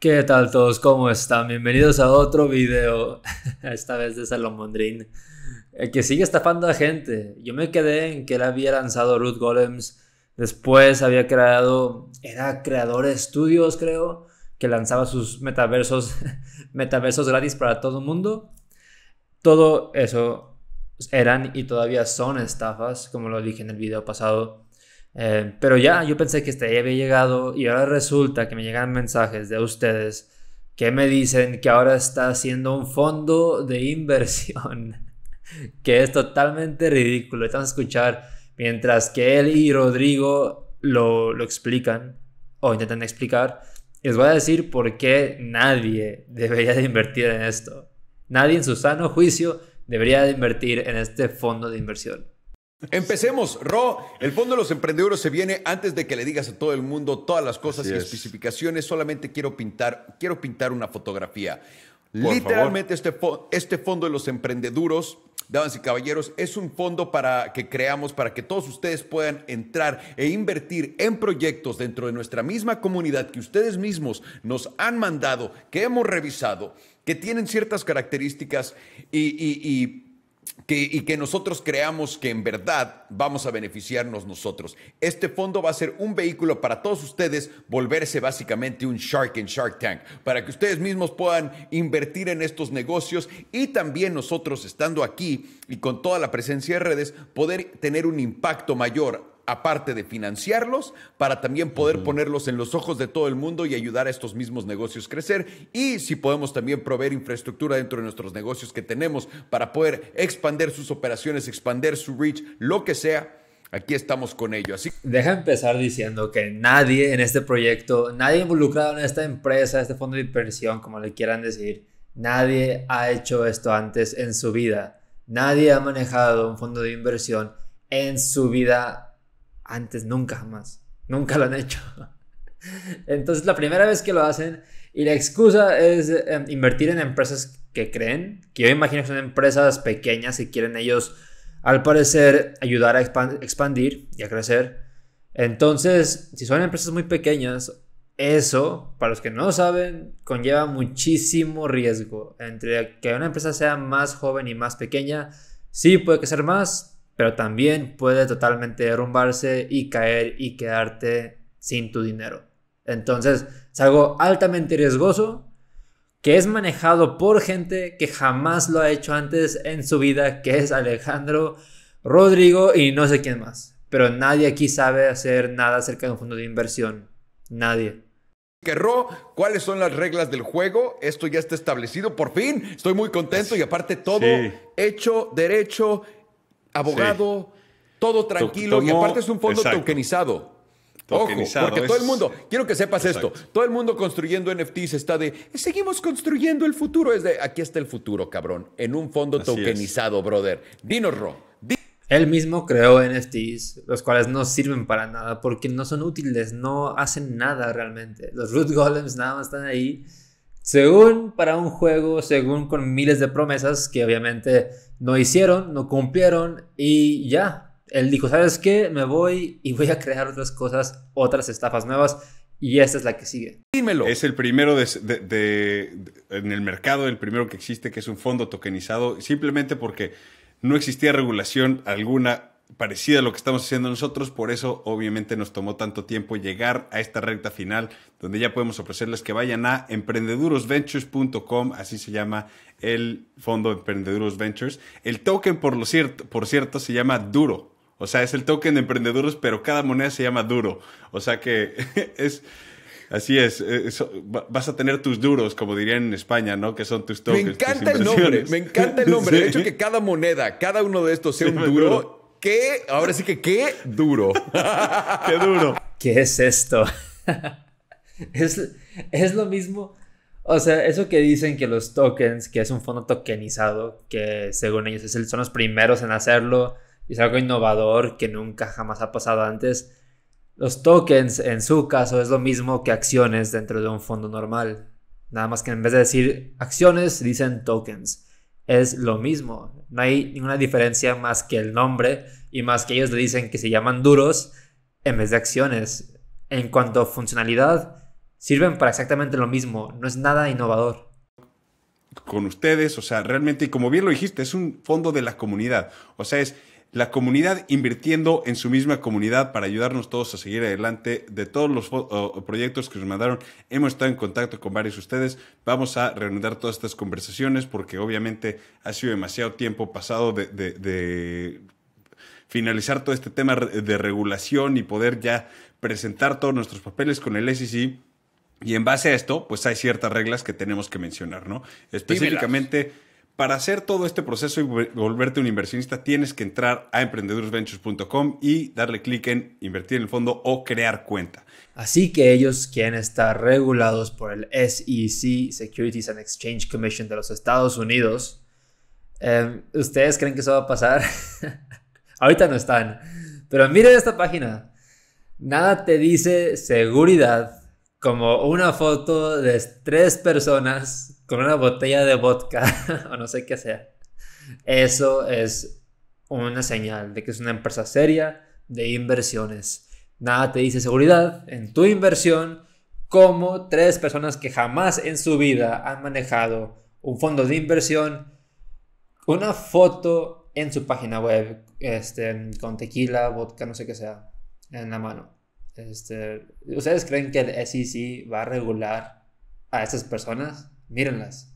¿Qué tal todos? ¿Cómo están? Bienvenidos a otro video, esta vez de Salomondrin, eh, que sigue estafando a gente. Yo me quedé en que él había lanzado Ruth Golems, después había creado, era creador Studios, estudios creo, que lanzaba sus metaversos, metaversos gratis para todo el mundo. Todo eso eran y todavía son estafas, como lo dije en el video pasado. Eh, pero ya, yo pensé que este día había llegado y ahora resulta que me llegan mensajes de ustedes que me dicen que ahora está haciendo un fondo de inversión, que es totalmente ridículo. están a escuchar mientras que él y Rodrigo lo, explican o intentan explicar. Les voy a decir por qué nadie debería de invertir en esto. Nadie en su sano juicio debería de invertir en este fondo de inversión. Empecemos, Ro. El Fondo de los Emprendedores se viene antes de que le digas a todo el mundo todas las cosas y especificaciones. Solamente quiero pintar, quiero pintar una fotografía. Literalmente este, este, Fondo de los Emprendeduros, damas y caballeros, es un fondo para que creamos para que todos ustedes puedan entrar e invertir en proyectos dentro de nuestra misma comunidad que ustedes mismos nos han mandado, que hemos revisado, que tienen ciertas características y que, y que nosotros creamos que en verdad vamos a beneficiarnos nosotros. Este fondo va a ser un vehículo para todos ustedes volverse básicamente un Shark en Shark Tank, para que ustedes mismos puedan invertir en estos negocios y también nosotros estando aquí y con toda la presencia de redes, poder tener un impacto mayor aparte de financiarlos, para también poder ponerlos en los ojos de todo el mundo y ayudar a estos mismos negocios crecer. Y si podemos también proveer infraestructura dentro de nuestros negocios que tenemos para poder expandir sus operaciones, expandir su reach, lo que sea. Aquí estamos con ello. Así deja empezar diciendo que nadie en este proyecto, nadie involucrado en esta empresa, este fondo de inversión, como le quieran decir, nadie ha hecho esto antes en su vida. Nadie ha manejado un fondo de inversión en su vida antes nunca jamás. Nunca lo han hecho. Entonces la primera vez que lo hacen y la excusa es em, invertir en empresas que creen, que yo imagino que son empresas pequeñas y quieren ellos al parecer ayudar a expandir y a crecer. Entonces, si son empresas muy pequeñas, eso, para los que no saben, conlleva muchísimo riesgo. Entre que una empresa sea más joven y más pequeña, sí puede ser más, pero también puede totalmente derrumbarse y caer y quedarte sin tu dinero. Entonces es algo altamente riesgoso que es manejado por gente que jamás lo ha hecho antes en su vida, que es Alejandro, Rodrigo y no sé quién más. Pero nadie aquí sabe hacer nada acerca de un fondo de inversión. Nadie. Querró, cuáles son las reglas del juego. Esto ya está establecido, por fin. Estoy muy contento y aparte todo hecho, derecho abogado, todo tranquilo. y aparte es un fondo tokenizado. Ojo, porque todo el mundo, quiero que sepas esto, todo el mundo construyendo NFTs está de, seguimos construyendo el futuro, es de, aquí está el futuro, cabrón, en un fondo tokenizado, brother. Dinos, Ro. Él mismo creó NFTs, los cuales no sirven para nada porque no son útiles, no hacen nada realmente. Los root golems nada más están ahí según para un juego, según con miles de promesas que obviamente no hicieron, no cumplieron y ya. Él dijo, ¿sabes qué? Me voy y voy a crear otras cosas, otras estafas nuevas y esta es la que sigue. Dímelo. Es el primero de, en el mercado, el primero que existe, que es un fondo tokenizado, simplemente porque no existía regulación alguna parecida a lo que estamos haciendo nosotros, por eso obviamente nos tomó tanto tiempo llegar a esta recta final, donde ya podemos ofrecerles que vayan a emprendedurosventures.com, así se llama el fondo Emprendeduros Ventures. El token, por, lo cierto, por cierto, se llama Duro, o sea, es el token de Emprendeduros, pero cada moneda se llama Duro, o sea que es... Así es, vas a tener tus duros, como dirían en España, ¿no? Que son tus tokens. Me encanta el nombre, me encanta el nombre. De hecho que cada moneda, cada uno de estos sea un duro Qué, ahora sí que qué duro. qué duro. ¿Qué es esto? es, es lo mismo. O sea, eso que dicen que los tokens, que es un fondo tokenizado, que según ellos son los primeros en hacerlo, y es algo innovador que nunca jamás ha pasado antes. Los tokens, en su caso, es lo mismo que acciones dentro de un fondo normal. Nada más que en vez de decir acciones, dicen tokens es lo mismo. No hay ninguna diferencia más que el nombre y más que ellos le dicen que se llaman duros en vez de acciones. En cuanto a funcionalidad, sirven para exactamente lo mismo, no es nada innovador. Con ustedes, o sea, realmente, y como bien lo dijiste, es un fondo de la comunidad. O sea, es la comunidad invirtiendo en su misma comunidad para ayudarnos todos a seguir adelante. De todos los proyectos que nos mandaron, hemos estado en contacto con varios de ustedes. Vamos a reanudar todas estas conversaciones porque obviamente ha sido demasiado tiempo pasado de, finalizar todo este tema de regulación y poder ya presentar todos nuestros papeles con el SEC. Y en base a esto, pues hay ciertas reglas que tenemos que mencionar, ¿no? Específicamente... Para hacer todo este proceso y volverte un inversionista, tienes que entrar a emprendedurosventures.com y darle clic en invertir en el fondo o crear cuenta. Así que ellos, quieren estar regulados por el SEC, Securities and Exchange Commission de los Estados Unidos, em, ¿ustedes creen que eso va a pasar? Ahorita no están, pero miren esta página. Nada te dice seguridad como una foto de tres personas con una botella de vodka o no sé qué sea. Eso es una señal de que es una empresa seria de inversiones. Nada te dice seguridad en tu inversión como tres personas que jamás en su vida han manejado un fondo de inversión, una foto en su página web este, con tequila, vodka, no sé qué sea, en la mano. Este, ¿Ustedes creen que el SEC va a regular a estas personas? mírenlas.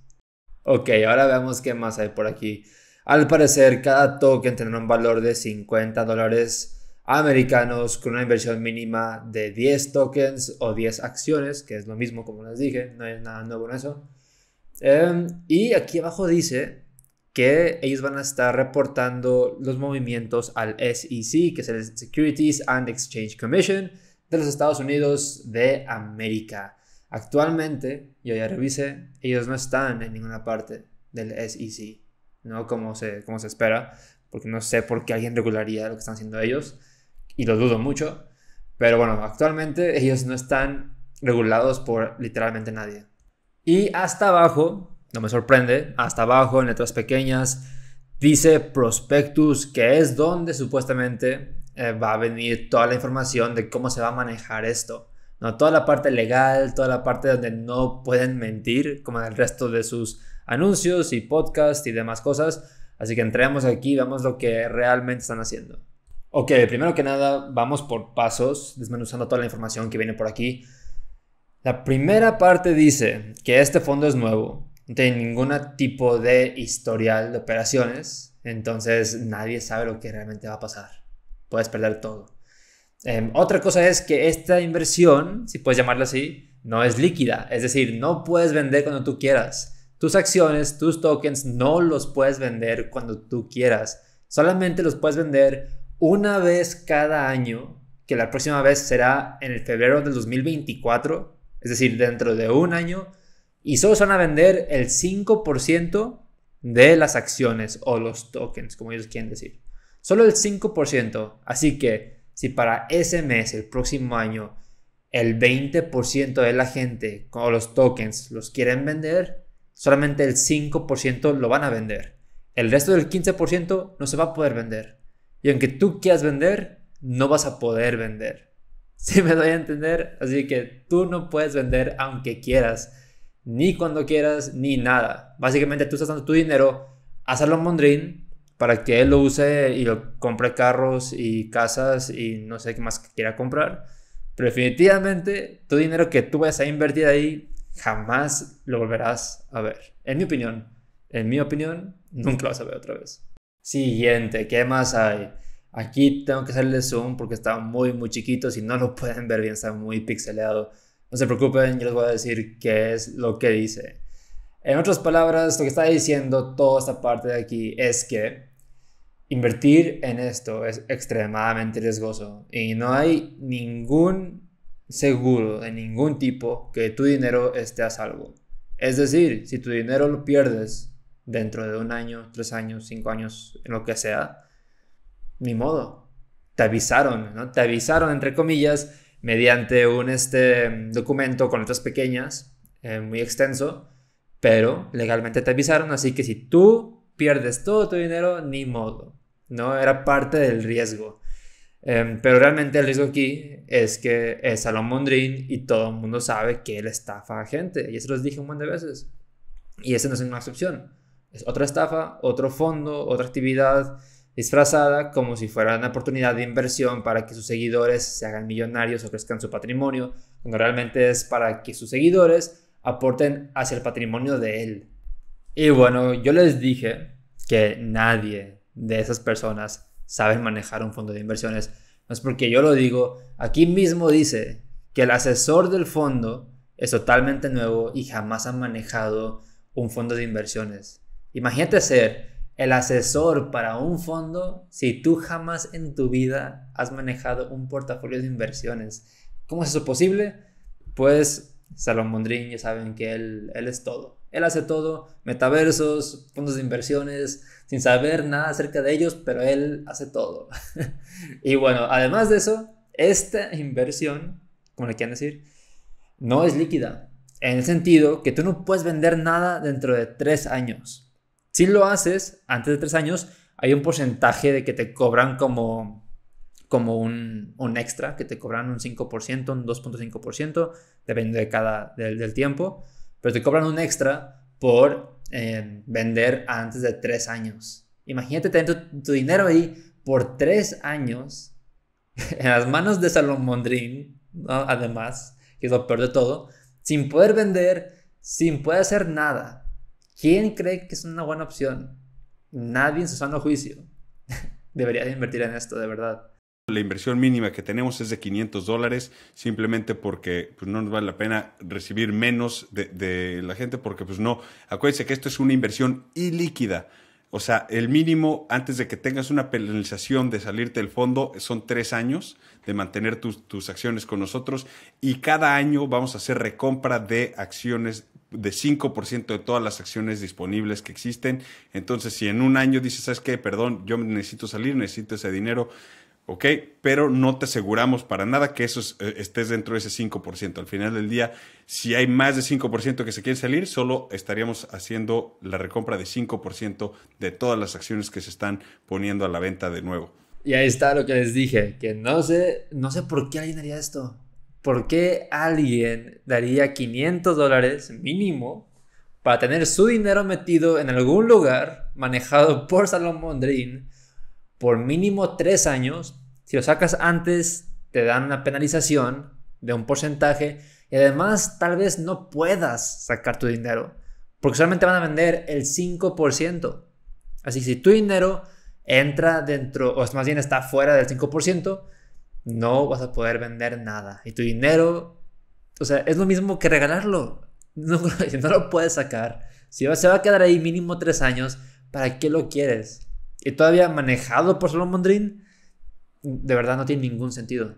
Ok, ahora veamos qué más hay por aquí. Al parecer, cada token tendrá un valor de 50 dólares americanos con una inversión mínima de 10 tokens o 10 acciones, que es lo mismo como les dije, no hay nada nuevo en eso. Em, y aquí abajo dice que ellos van a estar reportando los movimientos al SEC, que es el Securities and Exchange Commission de los Estados Unidos de América. Actualmente, yo ya revisé, ellos no están en ninguna parte del SEC, ¿no? Como se, como se espera, porque no sé por qué alguien regularía lo que están haciendo ellos, y lo dudo mucho, pero bueno, actualmente ellos no están regulados por literalmente nadie. Y hasta abajo, no me sorprende, hasta abajo en letras pequeñas, dice prospectus, que es donde supuestamente eh, va a venir toda la información de cómo se va a manejar esto. No, toda la parte legal, toda la parte donde no pueden mentir, como en el resto de sus anuncios y podcasts y demás cosas. Así que entremos aquí y vemos lo que realmente están haciendo. Ok, primero que nada, vamos por pasos, desmenuzando toda la información que viene por aquí. La primera parte dice que este fondo es nuevo, no tiene ningún tipo de historial de operaciones, entonces nadie sabe lo que realmente va a pasar. Puedes perder todo. Em, otra cosa es que esta inversión, si puedes llamarla así, no es líquida, es decir, no puedes vender cuando tú quieras. Tus acciones, tus tokens, no los puedes vender cuando tú quieras. Solamente los puedes vender una vez cada año, que la próxima vez será en el febrero del 2024, es decir, dentro de un año, y solo se van a vender el 5% de las acciones o los tokens, como ellos quieren decir. Solo el 5%. Así que si para ese mes, el próximo año, el 20% de la gente con los tokens los quieren vender, solamente el 5% lo van a vender. El resto del 15% no se va a poder vender. Y aunque tú quieras vender, no vas a poder vender. Si ¿Sí me doy a entender, así que tú no puedes vender aunque quieras, ni cuando quieras, ni nada. Básicamente tú estás dando tu dinero a Mondrin para que él lo use y lo compre carros y casas y no sé qué más que quiera comprar. Pero definitivamente, tu dinero que tú vayas a invertir ahí, jamás lo volverás a ver. En mi opinión, en mi opinión, nunca lo vas a ver otra vez. Siguiente, ¿qué más hay? Aquí tengo que hacerle zoom porque está muy, muy chiquito. Si no lo pueden ver bien, está muy pixelado. No se preocupen, yo les voy a decir qué es lo que dice. En otras palabras, lo que está diciendo toda esta parte de aquí es que invertir en esto es extremadamente riesgoso y no hay ningún seguro de ningún tipo que tu dinero esté a salvo. Es decir, si tu dinero lo pierdes dentro de un año, tres años, cinco años, en lo que sea, ni modo. Te avisaron, ¿no? Te avisaron, entre comillas, mediante un este, documento con letras pequeñas, eh, muy extenso, pero legalmente te avisaron, así que si tú pierdes todo tu dinero, ni modo, ¿no? Era parte del riesgo. Em, pero realmente el riesgo aquí es que es Salón Mondrín y todo el mundo sabe que él estafa a gente. Y eso los dije un montón de veces. Y esa no es una excepción. Es otra estafa, otro fondo, otra actividad disfrazada como si fuera una oportunidad de inversión para que sus seguidores se hagan millonarios o crezcan su patrimonio, cuando realmente es para que sus seguidores aporten hacia el patrimonio de él. Y bueno, yo les dije que nadie de esas personas sabe manejar un fondo de inversiones. No es porque yo lo digo, aquí mismo dice que el asesor del fondo es totalmente nuevo y jamás ha manejado un fondo de inversiones. Imagínate ser el asesor para un fondo si tú jamás en tu vida has manejado un portafolio de inversiones. ¿Cómo es eso posible? Pues Salón ya saben que él, es todo. Él hace todo, metaversos, fondos de inversiones, sin saber nada acerca de ellos, pero él hace todo. y bueno, además de eso, esta inversión, como le quieran decir, no es líquida. En el sentido que tú no puedes vender nada dentro de tres años. Si lo haces antes de tres años, hay un porcentaje de que te cobran como como un, un extra que te cobran un 5%, un 2.5%, depende de cada, del tiempo, pero te cobran un extra por eh, vender antes de tres años. Imagínate tener tu, dinero ahí por tres años en las manos de Salomondrín, además, que es lo peor de todo, sin poder vender, sin poder hacer nada. ¿Quién cree que es una buena opción? Nadie en su sano juicio debería invertir en esto, de verdad. La inversión mínima que tenemos es de 500 dólares, simplemente porque pues, no nos vale la pena recibir menos de, la gente, porque pues no, acuérdense que esto es una inversión ilíquida. O sea, el mínimo antes de que tengas una penalización de salirte del fondo son tres años de mantener tus, tus acciones con nosotros y cada año vamos a hacer recompra de acciones de 5% de todas las acciones disponibles que existen. Entonces, si en un año dices, ¿sabes qué? Perdón, yo necesito salir, necesito ese dinero ¿ok? Pero no te aseguramos para nada que eso eh, estés dentro de ese 5%. Al final del día, si hay más de 5% que se quieren salir, solo estaríamos haciendo la recompra de 5% de todas las acciones que se están poniendo a la venta de nuevo. Y ahí está lo que les dije, que no sé, no sé por qué alguien haría esto. ¿Por qué alguien daría 500 dólares mínimo para tener su dinero metido en algún lugar manejado por Salomón Dream por mínimo tres años. Si lo sacas antes, te dan una penalización de un porcentaje y además tal vez no puedas sacar tu dinero porque solamente van a vender el 5%. Así que si tu dinero entra dentro, o más bien está fuera del 5%, no vas a poder vender nada. Y tu dinero, o sea, es lo mismo que regalarlo. No, lo puedes sacar. Si se va a quedar ahí mínimo tres años, ¿para qué lo quieres? y todavía manejado por Solomon Mondrin, de verdad no tiene ningún sentido.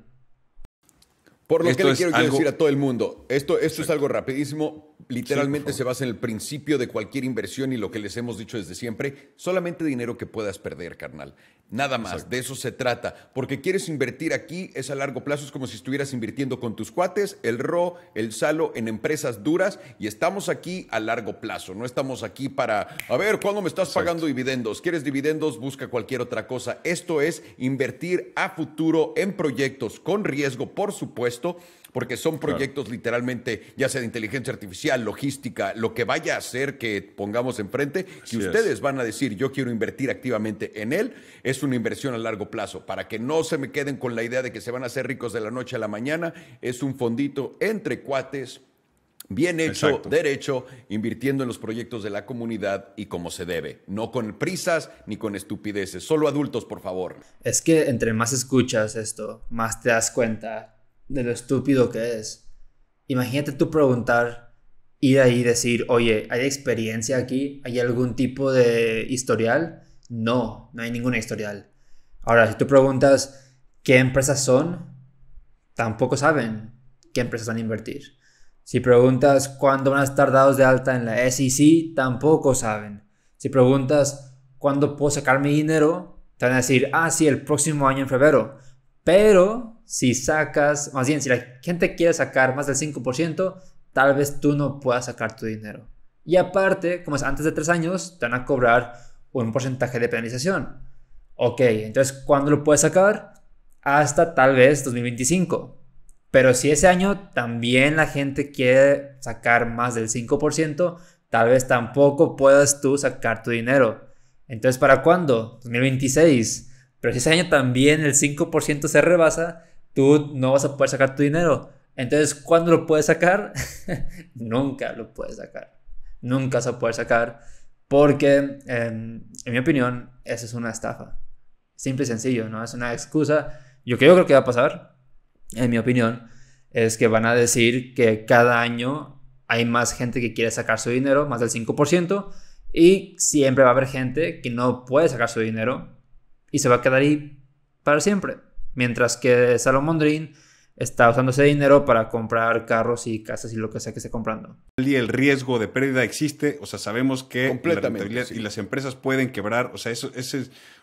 Por lo que le quiero, decir a todo el mundo, esto, esto es algo rapidísimo. Literalmente se basa en el principio de cualquier inversión y lo que les hemos dicho desde siempre, solamente dinero que puedas perder, carnal. Nada más, de eso se trata. Porque quieres invertir aquí, es a largo plazo, es como si estuvieras invirtiendo con tus cuates, el RO, el Salo, en empresas duras y estamos aquí a largo plazo. No estamos aquí para, a ver, ¿cuándo me estás pagando dividendos? ¿Quieres dividendos? Busca cualquier otra cosa. Esto es invertir a futuro en proyectos con riesgo, por supuesto, porque son proyectos literalmente, ya sea de inteligencia artificial, logística, lo que vaya a ser que pongamos enfrente, si ustedes van a decir yo quiero invertir activamente en él, es una inversión a largo plazo, para que no se me queden con la idea de que se van a hacer ricos de la noche a la mañana, es un fondito entre cuates bien hecho, derecho, invirtiendo en los proyectos de la comunidad y como se debe, no con prisas ni con estupideces, solo adultos, por favor. Es que entre más escuchas esto, más te das cuenta de lo estúpido que es. Imagínate tú preguntar y de ahí decir, oye, ¿hay experiencia aquí? ¿Hay algún tipo de historial? No, no hay ningún historial. Ahora, si tú preguntas qué empresas son, tampoco saben qué empresas van a invertir. Si preguntas cuándo van a estar dados de alta en la SEC, tampoco saben. Si preguntas cuándo puedo sacar mi dinero, te van a decir, ah, sí, el próximo año en febrero. Pero si sacas, más bien, si la gente quiere sacar más del 5%, tal vez tú no puedas sacar tu dinero. Y aparte, como es antes de tres años, te van a cobrar un porcentaje de penalización. Ok, entonces, ¿cuándo lo puedes sacar? Hasta tal vez 2025. Pero si ese año también la gente quiere sacar más del 5%, tal vez tampoco puedas tú sacar tu dinero. Entonces, ¿para cuándo? 2026. Pero si ese año también el 5% se rebasa, tú no vas a poder sacar tu dinero. Entonces, ¿cuándo lo puedes sacar? Nunca lo puedes sacar. Nunca vas a poder sacar porque, em, en mi opinión, esa es una estafa. Simple y sencillo, ¿no? Es una excusa. Yo creo, creo que va a pasar, en mi opinión, es que van a decir que cada año hay más gente que quiere sacar su dinero, más del 5%, y siempre va a haber gente que no puede sacar su dinero y se va a quedar ahí para siempre. Mientras que Salomón está usando ese dinero para comprar carros y casas y lo que sea que esté comprando. Y el riesgo de pérdida existe, o sea, sabemos que la y las empresas pueden quebrar, o sea, eso,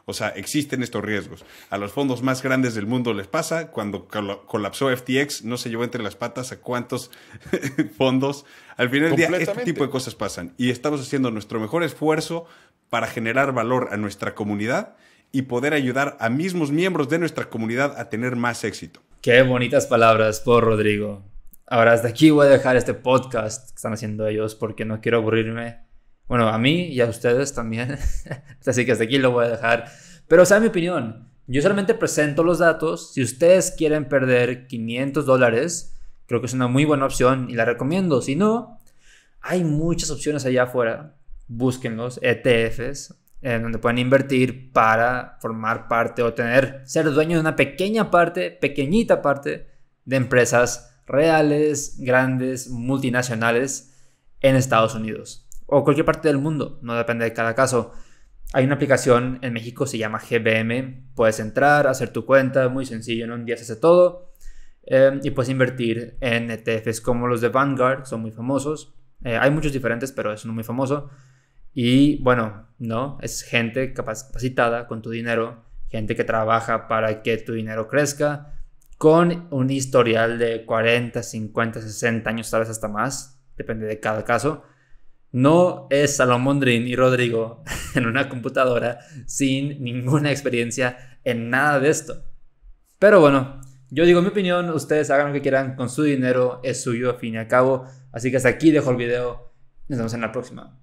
o sea, existen estos riesgos. A los fondos más grandes del mundo les pasa, cuando colapsó FTX no se llevó entre las patas a cuántos fondos. Al final del día, este tipo de cosas pasan y estamos haciendo nuestro mejor esfuerzo para generar valor a nuestra comunidad y poder ayudar a mismos miembros de nuestra comunidad a tener más éxito. Qué bonitas palabras por Rodrigo. Ahora, hasta aquí voy a dejar este podcast que están haciendo ellos porque no quiero aburrirme. Bueno, a mí y a ustedes también. Así que hasta aquí lo voy a dejar. Pero esa mi opinión. Yo solamente presento los datos. Si ustedes quieren perder 500 dólares, creo que es una muy buena opción y la recomiendo. Si no, hay muchas opciones allá afuera. Búsquenlos, ETFs en donde pueden invertir para formar parte o tener, ser dueño de una pequeña parte, pequeñita parte de empresas reales, grandes, multinacionales en Estados Unidos o cualquier parte del mundo, no depende de cada caso. Hay una aplicación en México, se llama GBM, puedes entrar, hacer tu cuenta, muy sencillo, en un día se hace todo em, y puedes invertir en ETFs como los de Vanguard, son muy famosos. Eh, hay muchos diferentes, pero es uno muy famoso y bueno, ¿no? Es gente capacitada con tu dinero, gente que trabaja para que tu dinero crezca, con un historial de 40, 50, 60 años, tal vez hasta más, depende de cada caso. No es Salomón y Rodrigo en una computadora sin ninguna experiencia en nada de esto. Pero bueno, yo digo mi opinión, ustedes hagan lo que quieran con su dinero, es suyo a fin y al cabo. Así que hasta aquí dejo el video, nos vemos en la próxima.